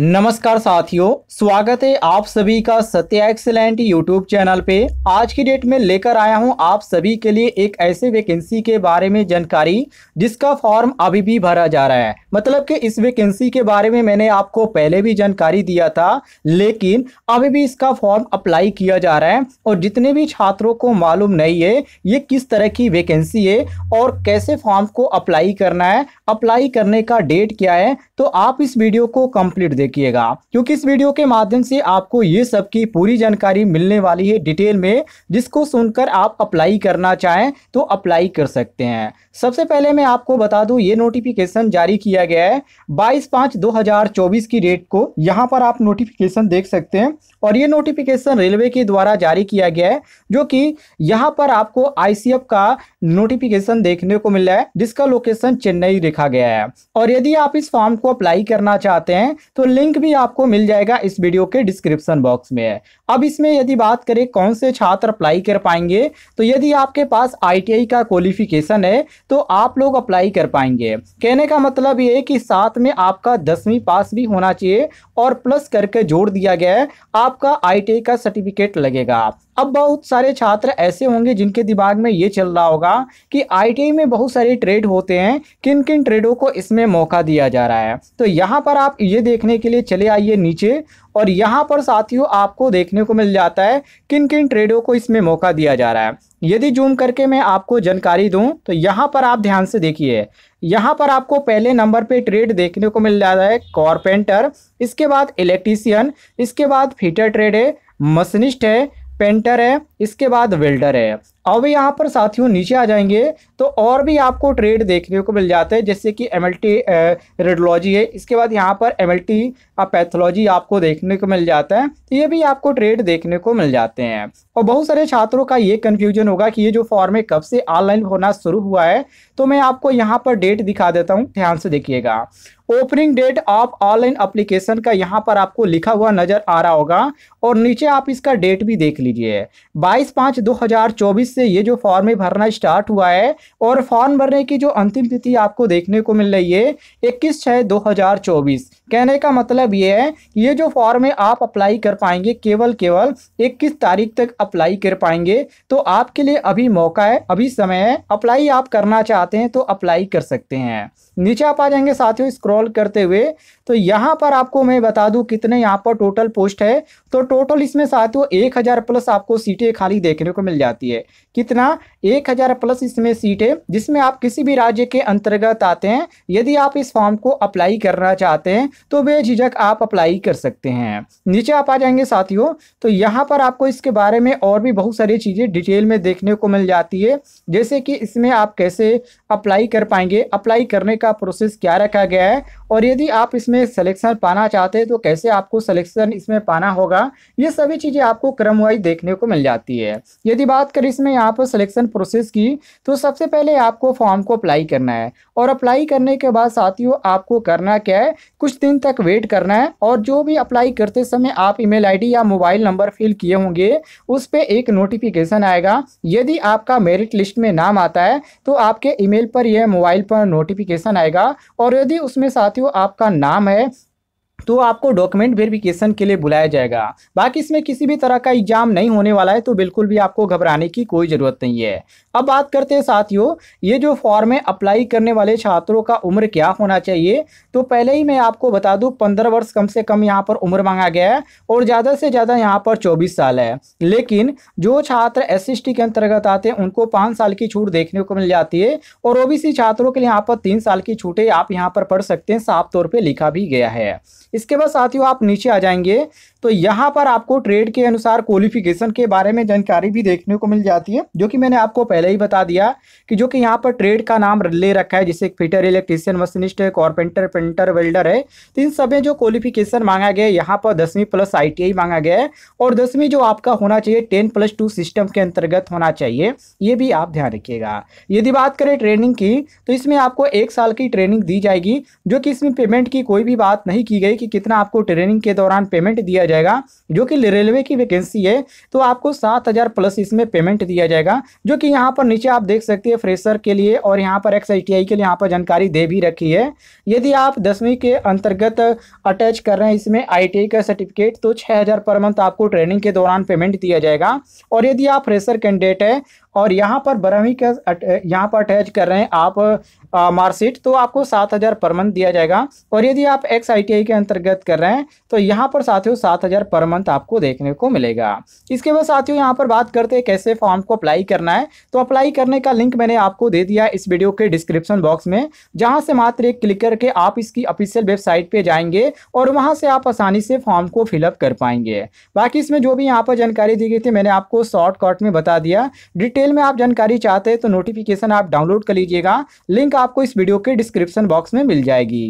नमस्कार साथियों स्वागत है आप सभी का सत्या एक्सलेंट यूट्यूब चैनल पे आज की डेट में लेकर आया हूं आप सभी के लिए एक ऐसे वैकेंसी के बारे में जानकारी जिसका फॉर्म अभी भी भरा जा रहा है मतलब कि इस वैकेंसी के बारे में मैंने आपको पहले भी जानकारी दिया था लेकिन अभी भी इसका फॉर्म अप्लाई किया जा रहा है और जितने भी छात्रों को मालूम नहीं है ये किस तरह की वैकेंसी है और कैसे फॉर्म को अप्लाई करना है अप्लाई करने का डेट क्या है तो आप इस वीडियो को कंप्लीट देखिएगा क्योंकि इस वीडियो के माध्यम से आपको ये सब की पूरी जानकारी मिलने वाली है डिटेल में जिसको सुनकर आप अप्लाई करना चाहें तो अप्लाई कर सकते हैं सबसे पहले मैं आपको बता दूं ये नोटिफिकेशन जारी किया गया है बाईस पाँच दो हज़ार चौबीस की डेट को यहाँ पर आप नोटिफिकेशन देख सकते हैं और ये नोटिफिकेशन रेलवे के द्वारा जारी किया गया है जो कि यहाँ पर आपको आई का नोटिफिकेशन देखने को मिल रहा है जिसका लोकेशन चेन्नई देखा गया है और यदि आप इस फॉर्म को अप्लाई करना चाहते हैं तो लिंक भी आपको मिल जाएगा इस वीडियो के डिस्क्रिप्शन बॉक्स में है अब इसमें यदि बात करें कौन से छात्र अप्लाई कर पाएंगे तो यदि आपके पास आईटीआई का क्वालिफिकेशन है तो आप लोग अप्लाई कर पाएंगे कहने का मतलब ये कि साथ में आपका दसवीं पास भी होना चाहिए और प्लस करके जोड़ दिया गया है आपका आई का सर्टिफिकेट लगेगा अब बहुत सारे छात्र ऐसे होंगे जिनके दिमाग में ये चल रहा होगा कि आईटीआई में बहुत सारे ट्रेड होते हैं किन किन ट्रेडों को इसमें मौका दिया जा रहा है तो यहाँ पर आप ये देखने के लिए चले आइए नीचे और यहाँ पर साथियों आपको देखने को मिल जाता है किन किन ट्रेडों को इसमें मौका दिया जा रहा है यदि जूम करके मैं आपको जानकारी दूँ तो यहाँ पर आप ध्यान से देखिए यहाँ पर आपको पहले नंबर पे ट्रेड देखने को मिल जाता है कॉरपेंटर इसके बाद इलेक्ट्रीसियन इसके बाद फीटर ट्रेड है मशनिस्ट है पेंटर है इसके बाद वेल्डर है अब यहाँ पर साथियों नीचे आ जाएंगे तो और भी आपको ट्रेड देखने को मिल जाते हैं जैसे कि एम एल टी रेडोलॉजी है इसके बाद यहाँ पर एम एल टी पैथोलॉजी आपको देखने को मिल जाता है तो ये भी आपको ट्रेड देखने को मिल जाते हैं और बहुत सारे छात्रों का ये कन्फ्यूजन होगा कि ये जो फॉर्म है कब से ऑनलाइन होना शुरू हुआ है तो मैं आपको यहाँ पर डेट दिखा देता हूँ ध्यान से देखिएगा opening date of online application का यहाँ पर आपको लिखा हुआ नज़र आ रहा होगा और नीचे आप इसका डेट भी देख लीजिए 22 पाँच 2024 से ये जो फॉर्म भरना स्टार्ट हुआ है और फॉर्म भरने की जो अंतिम तिथि आपको देखने को मिल रही है इक्कीस छः दो कहने का मतलब ये है ये जो फॉर्म है आप अप्लाई कर पाएंगे केवल केवल इक्कीस तारीख तक अप्लाई कर पाएंगे तो आपके लिए अभी मौका है अभी समय है अप्लाई आप करना चाहते हैं तो अप्लाई कर सकते हैं नीचे आप आ जाएंगे साथियों स्क्रो स्क्रॉल करते हुए तो यहाँ पर आपको मैं बता दूँ कितने यहाँ पर टोटल पोस्ट है तो टोटल इसमें साथियों एक हज़ार प्लस आपको सीटें खाली देखने को मिल जाती है कितना एक हज़ार प्लस इसमें सीटें जिसमें आप किसी भी राज्य के अंतर्गत आते हैं यदि आप इस फॉर्म को अप्लाई करना चाहते हैं तो बेझिझक आप अप्लाई कर सकते हैं नीचे आप आ जाएंगे साथियों तो यहाँ पर आपको इसके बारे में और भी बहुत सारी चीज़ें डिटेल में देखने को मिल जाती है जैसे कि इसमें आप कैसे अप्लाई कर पाएंगे अप्लाई करने का प्रोसेस क्या रखा गया है और यदि आप इसमें सिलेक्शन पाना चाहते हैं तो कैसे आपको सिलेक्शन इसमें पाना होगा ये सभी चीज़ें आपको क्रम वाइज देखने को मिल जाती है यदि बात करें इसमें यहाँ पर सिलेक्शन प्रोसेस की तो सबसे पहले आपको फॉर्म को अप्लाई करना है और अप्लाई करने के बाद साथियों आपको करना क्या है कुछ दिन तक वेट करना है और जो भी अप्लाई करते समय आप ईमेल आईडी या मोबाइल नंबर फिल किए होंगे उस पर एक नोटिफिकेशन आएगा यदि आपका मेरिट लिस्ट में नाम आता है तो आपके ईमेल पर यह मोबाइल पर नोटिफिकेशन आएगा और यदि उसमें साथियों आपका नाम है तो आपको डॉक्यूमेंट वेरिफिकेशन के लिए बुलाया जाएगा बाकी इसमें किसी भी तरह का एग्जाम नहीं होने वाला है तो बिल्कुल भी आपको घबराने की कोई ज़रूरत नहीं है अब बात करते हैं साथियों ये जो फॉर्म है अप्लाई करने वाले छात्रों का उम्र क्या होना चाहिए तो पहले ही मैं आपको बता दूँ पंद्रह वर्ष कम से कम यहाँ पर उम्र मांगा गया है और ज़्यादा से ज़्यादा यहाँ पर चौबीस साल है लेकिन जो छात्र एस के अंतर्गत आते हैं उनको पाँच साल की छूट देखने को मिल जाती है और ओबीसी छात्रों के लिए यहाँ पर तीन साल की छूटें आप यहाँ पर पढ़ सकते हैं साफ तौर पर लिखा भी गया है इसके बाद साथियों आप नीचे आ जाएंगे तो यहाँ पर आपको ट्रेड के अनुसार क्वालिफिकेशन के बारे में जानकारी भी देखने को मिल जाती है जो कि मैंने आपको पहले ही बता दिया कि जो कि यहाँ पर ट्रेड का नाम ले रखा है जैसे फिटर इलेक्ट्रीशियन मशीनिस्ट है कॉर्पेंटर पेंटर वेल्डर है तो इन सब में जो क्वालिफिकेशन मांगा गया है यहाँ पर दसवीं प्लस आई मांगा गया है और दसवीं जो आपका होना चाहिए टेन प्लस टू सिस्टम के अंतर्गत होना चाहिए ये भी आप ध्यान रखिएगा यदि बात करें ट्रेनिंग की तो इसमें आपको एक साल की ट्रेनिंग दी जाएगी जो कि इसमें पेमेंट की कोई भी बात नहीं की गई कि कितना आपको ट्रेनिंग के दौरान पेमेंट दिया जाएगा जो कि रेलवे की वैकेंसी है तो आपको सात हज़ार प्लस इसमें पेमेंट दिया जाएगा जो कि यहाँ पर नीचे आप देख सकते हैं फ्रेशर के लिए और यहाँ पर एक्स के लिए यहाँ पर जानकारी दे भी रखी है यदि आप दसवीं के अंतर्गत अटैच कर रहे हैं इसमें आई का सर्टिफिकेट तो छः पर मंथ आपको ट्रेनिंग के दौरान पेमेंट दिया जाएगा और यदि आप फ्रेशर कैंडिडेट हैं और यहाँ पर बारहवीं का यहाँ पर अटैच कर रहे हैं आप मार्कशीट तो आपको सात हज़ार पर मंथ दिया जाएगा और यदि आप एक्स आई के अंतर्गत कर रहे हैं तो यहाँ पर साथियों सात हज़ार पर मंथ आपको देखने को मिलेगा इसके बाद साथियों यहाँ पर बात करते हैं कैसे फॉर्म को अप्लाई करना है तो अप्लाई करने का लिंक मैंने आपको दे दिया इस वीडियो के डिस्क्रिप्शन बॉक्स में जहाँ से मात्र एक क्लिक करके आप इसकी ऑफिशियल वेबसाइट पर जाएंगे और वहाँ से आप आसानी से फॉर्म को फिलअप कर पाएंगे बाकी इसमें जो भी यहाँ पर जानकारी दी गई थी मैंने आपको शॉर्टकट में बता दिया डिटेल डिटेल में आप जानकारी चाहते हैं तो नोटिफिकेशन आप डाउनलोड कर लीजिएगा लिंक आपको इस वीडियो के डिस्क्रिप्शन बॉक्स में मिल जाएगी